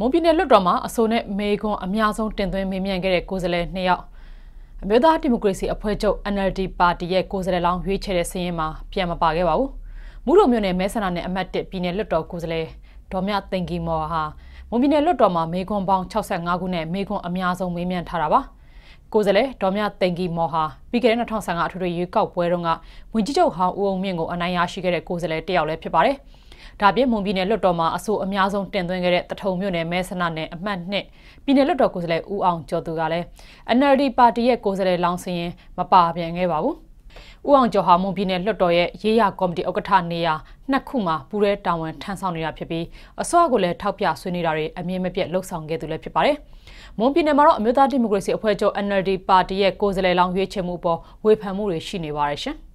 မွန်ပြည်နယ်လွှတ်တော်မှာအဆိုနဲ့မေကွန်အများဆုံးတင်သွင်းမေးမြန်းခဲ့တဲ့ကိုယ်စားလှယ်၂ယောက်အမျိုးသားဒီမိုကရေစီအဖွဲ့ချုပ် NLD ပါတီရဲ့ကိုယ်စားလှယ်လောင်းရွေးချယ်တဲ့စည်းရင်းမှာပြန်မပါခဲ့ပါဘူးမူရုံမြို့နယ်မဲဆန္ဒနယ်အမတ်၁ပြည်နယ်လွှတ်တော်ကိုယ်စားလှယ်ဒေါ်မြသိင်ကီမော်ဟာမွန်ပြည်နယ်လွှတ်တော်မှာမေကွန်ပေါင်း65ခုနဲ့မေကွန်အများဆုံးမေးမြန်းထားတာပါကိုယ်စားလှယ်ဒေါ်မြသိင်ကီမော်ဟာပြီးခဲ့တဲ့2015အထွေထွေရွေးကောက်ပွဲတုန်းကဝင်ကြီးချုပ်ဟောင်းဦးအောင်မြင့်ကိုအနိုင်ရရှိခဲ့တဲ့ကိုယ်စားလှယ်တစ်ယောက်လည်းဖြစ်ပါတယ်။ဒါပြင်မွန်ပြည်နယ်လွှတ်တော်မှာအဆိုအများဆုံးတင်သွင်းခဲ့တဲ့တထုံမြို့နယ်မဲဆန္ဒနယ်အမှတ်နှစ်ပြည်နယ်လွှတ်တော်ကိုယ်စားလှယ်ဦးအောင်ကျော်သူကလည်း NLD ပါတီရဲ့ကိုယ်စားလှယ်လောင်းစင်ရင်မပါပြန်ခဲ့ပါဘူး။ဦးအောင်ကျော်ဟာမွန်ပြည်နယ်လွှတ်တော်ရဲ့ရေးရကော်မတီဥက္ကဋ္ဌနေရာနှစ်ခုမှာပူရဲတာဝန်ထမ်းဆောင်နေတာဖြစ်ပြီးအစောကလည်းထောက်ပြဆွေးနွေးတာတွေအမြင်မပြတ်လှုပ်ဆောင်ခဲ့သူလည်းဖြစ်ပါတယ်။မွန်ပြည်နယ်မှာတော့အမျိုးသားဒီမိုကရေစီအဖွဲ့ချုပ် NLD ပါတီရဲ့ကိုယ်စားလှယ်လောင်းရွေးချယ်မှုပေါ်ဝေဖန်မှုတွေရှိနေပါတယ်ရှင်။